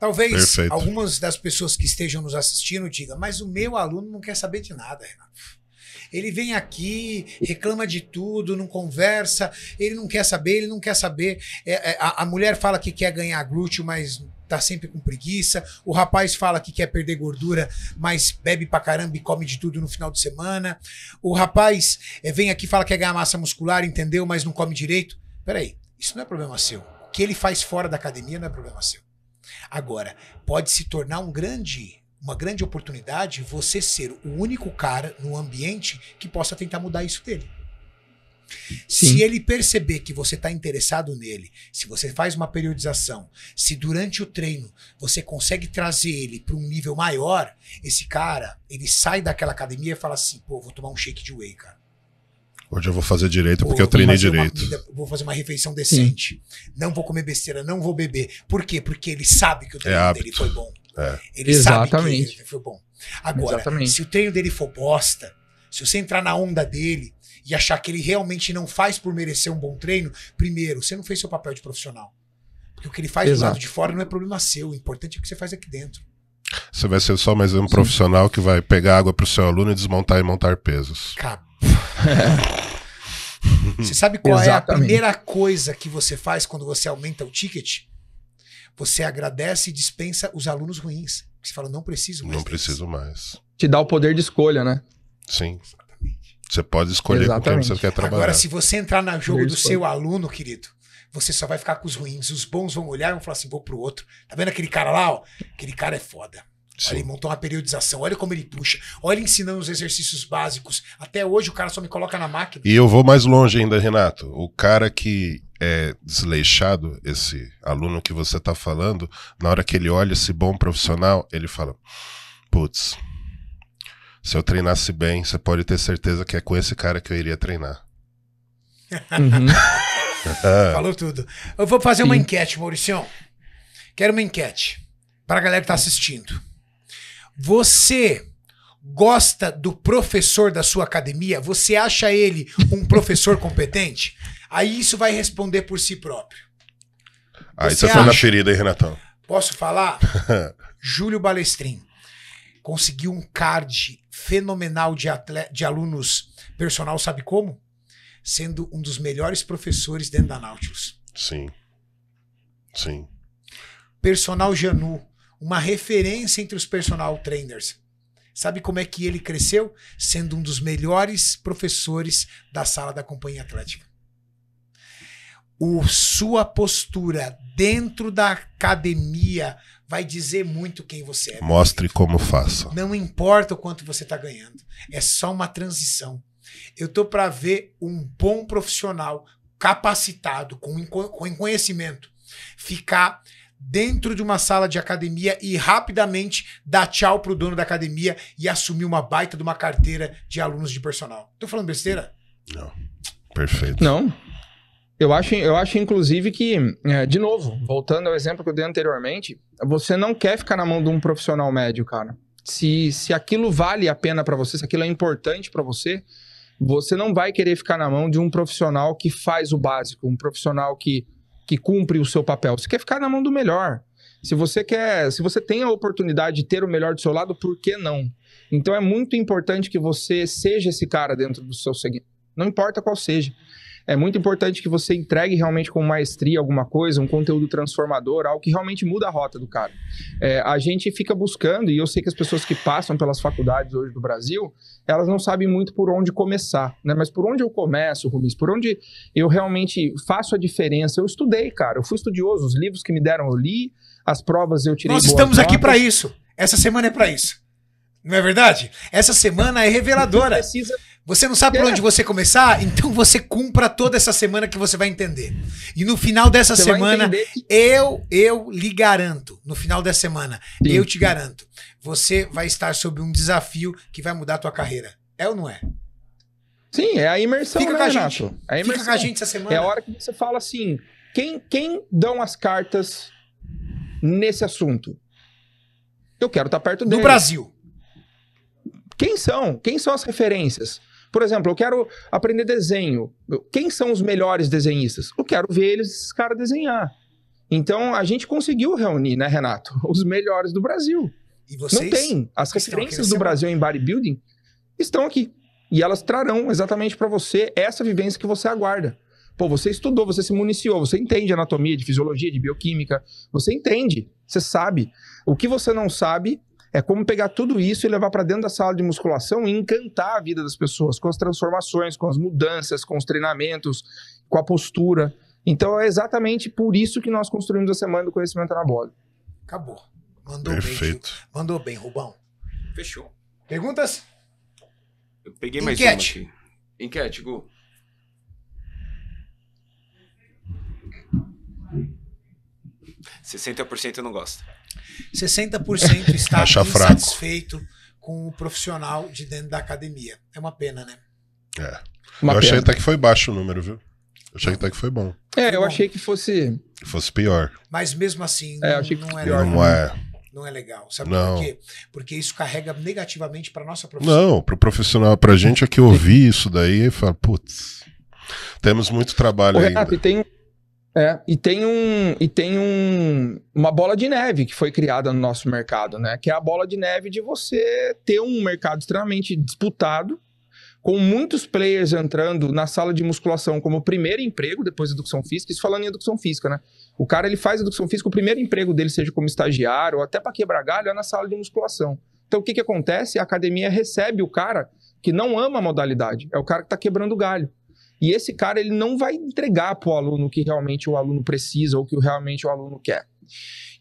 Talvez Perfeito. algumas das pessoas que estejam nos assistindo digam, mas o meu aluno não quer saber de nada, Renato. Ele vem aqui, reclama de tudo, não conversa, ele não quer saber, ele não quer saber. É, é, a, a, mulher fala que quer ganhar glúteo, mas tá sempre com preguiça. O rapaz fala que quer perder gordura, mas bebe pra caramba e come de tudo no final de semana. O rapaz é, vem aqui fala que quer ganhar massa muscular, entendeu? Mas não come direito. Peraí, isso não é problema seu. O que ele faz fora da academia não é problema seu. Agora, pode se tornar um grande, uma grande oportunidade você ser o único cara no ambiente que possa tentar mudar isso dele. Sim. Se ele perceber que você está interessado nele, se você faz uma periodização, se durante o treino você consegue trazer ele para um nível maior, esse cara ele sai daquela academia e fala assim: pô, vou tomar um shake de whey, cara. Hoje eu vou fazer direito porque eu treinei direito. vou fazer uma refeição decente. Sim. Não vou comer besteira, não vou beber. Por quê? Porque ele sabe que o é treino é dele foi bom. É. Ele Exatamente. sabe que ele foi bom. Agora, Exatamente. se o treino dele for bosta, se você entrar na onda dele e achar que ele realmente não faz por merecer um bom treino, primeiro, você não fez seu papel de profissional. Porque o que ele faz Exato. do lado de fora não é problema seu. O importante é o que você faz aqui dentro. Você vai ser só mais um Sim. profissional que vai pegar água para o seu aluno e desmontar e montar pesos. Cabe Você sabe qual Exatamente. é a primeira coisa que você faz quando você aumenta o ticket? Você agradece e dispensa os alunos ruins. Você fala, não preciso mais. Não preciso mais. Te dá o poder de escolha, né? Sim. Você pode escolher Exatamente. com quem você quer trabalhar. Agora, se você entrar no jogo do seu aluno, querido, você só vai ficar com os ruins. Os bons vão olhar e vão falar assim: vou pro outro. Tá vendo aquele cara lá? Ó? Aquele cara é foda. Sim. Ele montou uma periodização. Olha como ele puxa. Olha ensinando os exercícios básicos. Até hoje o cara só me coloca na máquina. E eu vou mais longe ainda, Renato. O cara que é desleixado, esse aluno que você está falando, na hora que ele olha esse bom profissional, ele fala: Putz, se eu treinasse bem, você pode ter certeza que é com esse cara que eu iria treinar. Uhum. Falou tudo. Eu vou fazer Sim. uma enquete, Mauricião. Quero uma enquete para a galera que está assistindo. Você gosta do professor da sua academia? Você acha ele um professor competente? Aí isso vai responder por si próprio. Aí ah, você foi na é ferida, aí, Renatão? Posso falar? Júlio Balestrin conseguiu um card fenomenal de, atleta, de alunos personal, sabe como? Sendo um dos melhores professores dentro da Nautilus. Sim. Sim. Personal Janu uma referência entre os personal trainers. Sabe como é que ele cresceu? Sendo um dos melhores professores da sala da Companhia Atlética. O sua postura dentro da academia vai dizer muito quem você é. Mostre como faço. Não importa o quanto você está ganhando, é só uma transição. Eu tô para ver um bom profissional capacitado, com, com conhecimento, ficar dentro de uma sala de academia e rapidamente dar tchau pro dono da academia e assumir uma baita de uma carteira de alunos de personal. Tô falando besteira? Não. Perfeito. Não. Eu acho, eu acho, inclusive, que, é, de novo, voltando ao exemplo que eu dei anteriormente, você não quer ficar na mão de um profissional médio, cara. Se, se aquilo vale a pena para você, se aquilo é importante para você, você não vai querer ficar na mão de um profissional que faz o básico, um profissional que que cumpre o seu papel. Você quer ficar na mão do melhor. Se você quer, se você tem a oportunidade de ter o melhor do seu lado, por que não? Então é muito importante que você seja esse cara dentro do seu segmento. Não importa qual seja é muito importante que você entregue realmente com maestria alguma coisa, um conteúdo transformador, algo que realmente muda a rota do cara. É, a gente fica buscando, e eu sei que as pessoas que passam pelas faculdades hoje do Brasil, elas não sabem muito por onde começar, né? Mas por onde eu começo, Rubens? Por onde eu realmente faço a diferença? Eu estudei, cara, eu fui estudioso, os livros que me deram eu li, as provas eu tirei. Nós estamos notas. aqui para isso. Essa semana é para isso. Não é verdade? Essa semana é reveladora. Precisa você não sabe por é. onde você começar? Então você cumpra toda essa semana que você vai entender. E no final dessa você semana, eu eu lhe garanto, no final dessa semana, Sim. eu te garanto, você vai estar sob um desafio que vai mudar a tua carreira. É ou não é? Sim, é a imersão, Fica né, com a Renato? gente. É a imersão. Fica com a gente essa semana. É a hora que você fala assim, quem, quem dão as cartas nesse assunto? Eu quero estar tá perto dele. No Brasil. Quem são? Quem são as referências? Por exemplo, eu quero aprender desenho. Quem são os melhores desenhistas? Eu quero ver eles, esses caras desenhar. Então, a gente conseguiu reunir, né, Renato? Os melhores do Brasil. Não tem. As referências do Brasil em bodybuilding estão aqui. E elas trarão exatamente para você essa vivência que você aguarda. Pô, você estudou, você se municiou, você entende anatomia, de fisiologia, de bioquímica, você entende, você sabe. O que você não sabe é como pegar tudo isso e levar para dentro da sala de musculação e encantar a vida das pessoas com as transformações, com as mudanças, com os treinamentos, com a postura. Então é exatamente por isso que nós construímos a semana do conhecimento anabólico. Acabou. Mandou Perfeito. bem. Mandou bem, Rubão. Fechou. Perguntas? Eu peguei mais Enquete. uma aqui. Enquete, Gu. Sessenta por cento não gosta. 60% está insatisfeito com o profissional de dentro da academia. É uma pena, né? É. Uma eu pena. achei até que foi baixo o número, viu? Eu achei até que foi bom. É, foi eu bom. achei que fosse. Que fosse pior. Mas mesmo assim, é, não, que não, é pior, não, é Não é legal. Sabe não. por quê? Porque isso carrega negativamente para nossa profissão. Não, para o profissional, para gente é que ouvir isso daí e falar, putz, temos muito trabalho Ô, Renato, ainda. tem é, e tem, um, e tem um, uma bola de neve que foi criada no nosso mercado, né? Que é a bola de neve de você ter um mercado extremamente disputado, com muitos players entrando na sala de musculação como primeiro emprego depois da educação física, isso falando em educação física, né? O cara ele faz educação física, o primeiro emprego dele, seja como estagiário ou até para quebrar galho, é na sala de musculação. Então o que, que acontece? A academia recebe o cara que não ama a modalidade, é o cara que está quebrando galho. E esse cara, ele não vai entregar para o aluno o que realmente o aluno precisa ou o que realmente o aluno quer.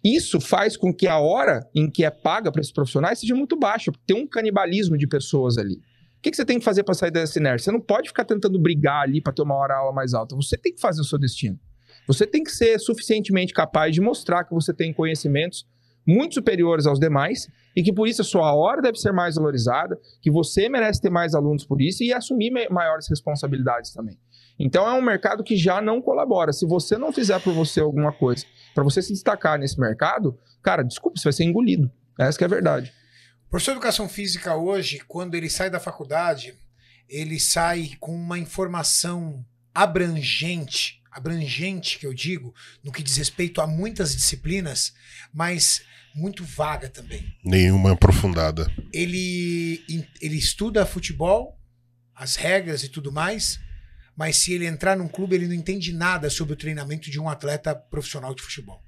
Isso faz com que a hora em que é paga para esses profissionais seja muito baixa, porque tem um canibalismo de pessoas ali. O que, que você tem que fazer para sair dessa inércia? Você não pode ficar tentando brigar ali para ter uma hora aula mais alta. Você tem que fazer o seu destino. Você tem que ser suficientemente capaz de mostrar que você tem conhecimentos muito superiores aos demais e que por isso a sua hora deve ser mais valorizada, que você merece ter mais alunos por isso e assumir maiores responsabilidades também. Então é um mercado que já não colabora. Se você não fizer por você alguma coisa, para você se destacar nesse mercado, cara, desculpa, você vai ser engolido. Essa que é a verdade. O professor de educação física hoje, quando ele sai da faculdade, ele sai com uma informação abrangente abrangente que eu digo, no que diz respeito a muitas disciplinas, mas muito vaga também. Nenhuma aprofundada. Ele, ele estuda futebol, as regras e tudo mais, mas se ele entrar num clube, ele não entende nada sobre o treinamento de um atleta profissional de futebol.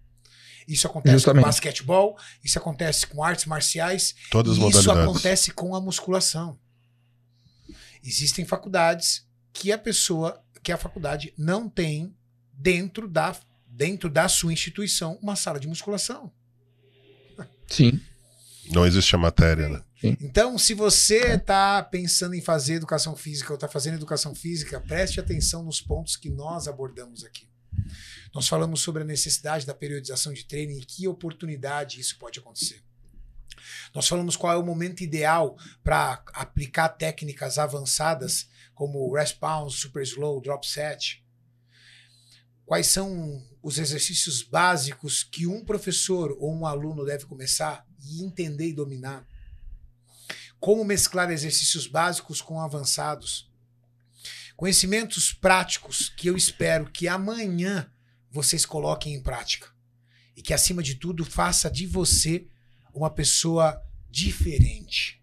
Isso acontece Justamente. com basquetebol, isso acontece com artes marciais, Todas as isso acontece com a musculação. Existem faculdades que a pessoa que a faculdade não tem dentro da, dentro da sua instituição uma sala de musculação. Sim. Não existe a matéria, né? Então, se você está pensando em fazer educação física ou está fazendo educação física, preste atenção nos pontos que nós abordamos aqui. Nós falamos sobre a necessidade da periodização de treino e que oportunidade isso pode acontecer. Nós falamos qual é o momento ideal para aplicar técnicas avançadas como rest pounds, super slow, drop set. Quais são os exercícios básicos que um professor ou um aluno deve começar e entender e dominar? Como mesclar exercícios básicos com avançados? Conhecimentos práticos que eu espero que amanhã vocês coloquem em prática. E que, acima de tudo, faça de você uma pessoa diferente.